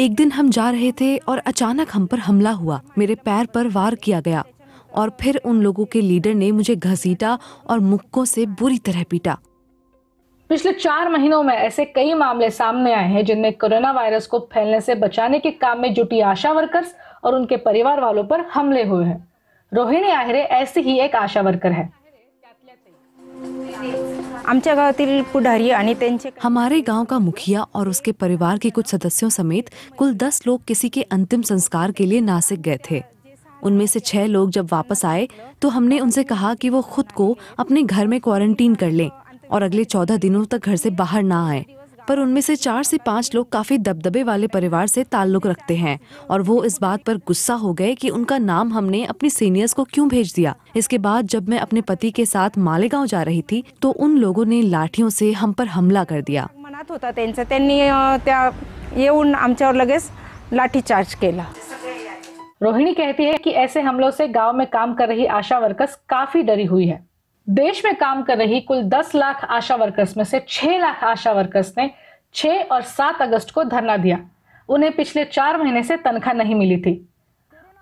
एक दिन हम जा रहे थे और अचानक हम पर हमला हुआ मेरे पैर पर वार किया गया और फिर उन लोगों के लीडर ने मुझे घसीटा और मुक्कों से बुरी तरह पीटा पिछले चार महीनों में ऐसे कई मामले सामने आए हैं जिनमें कोरोना वायरस को फैलने से बचाने के काम में जुटी आशा वर्कर्स और उनके परिवार वालों पर हमले हुए हैं रोहिणी आहिरे ऐसी ही एक आशा वर्कर है हमारे गांव का मुखिया और उसके परिवार के कुछ सदस्यों समेत कुल दस लोग किसी के अंतिम संस्कार के लिए नासिक गए थे उनमें से छह लोग जब वापस आए तो हमने उनसे कहा कि वो खुद को अपने घर में क्वारंटीन कर लें और अगले चौदह दिनों तक घर से बाहर ना आए पर उनमें से चार से पांच लोग काफी दबदबे वाले परिवार से ताल्लुक रखते हैं और वो इस बात पर गुस्सा हो गए कि उनका नाम हमने अपने सीनियर्स को क्यों भेज दिया इसके बाद जब मैं अपने पति के साथ मालेगांव जा रही थी तो उन लोगों ने लाठियों से हम पर हमला कर दिया लगे लाठी चार्ज के रोहिणी कहती है की ऐसे हमलों से गाँव में काम कर रही आशा वर्कर्स काफी डरी हुई है देश में काम कर रही कुल 10 लाख आशा वर्कर्स में से 6 लाख आशा वर्कर्स ने छह और सात अगस्त को धरना दिया उन्हें पिछले चार महीने से तनख्वाह नहीं मिली थी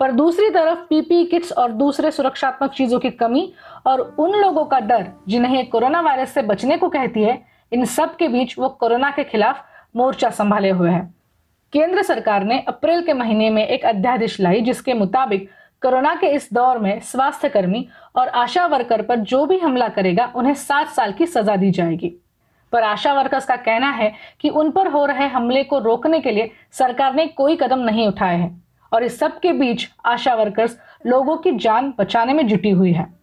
पर दूसरी तरफ पीपी किट्स और दूसरे सुरक्षात्मक चीजों की कमी और उन लोगों का डर जिन्हें कोरोना वायरस से बचने को कहती है इन सब के बीच वो कोरोना के खिलाफ मोर्चा संभाले हुए है केंद्र सरकार ने अप्रैल के महीने में एक अध्यादेश लाई जिसके मुताबिक कोरोना के इस दौर में स्वास्थ्यकर्मी और आशा वर्कर पर जो भी हमला करेगा उन्हें सात साल की सजा दी जाएगी पर आशा वर्कर्स का कहना है कि उन पर हो रहे हमले को रोकने के लिए सरकार ने कोई कदम नहीं उठाए हैं और इस सब के बीच आशा वर्कर्स लोगों की जान बचाने में जुटी हुई है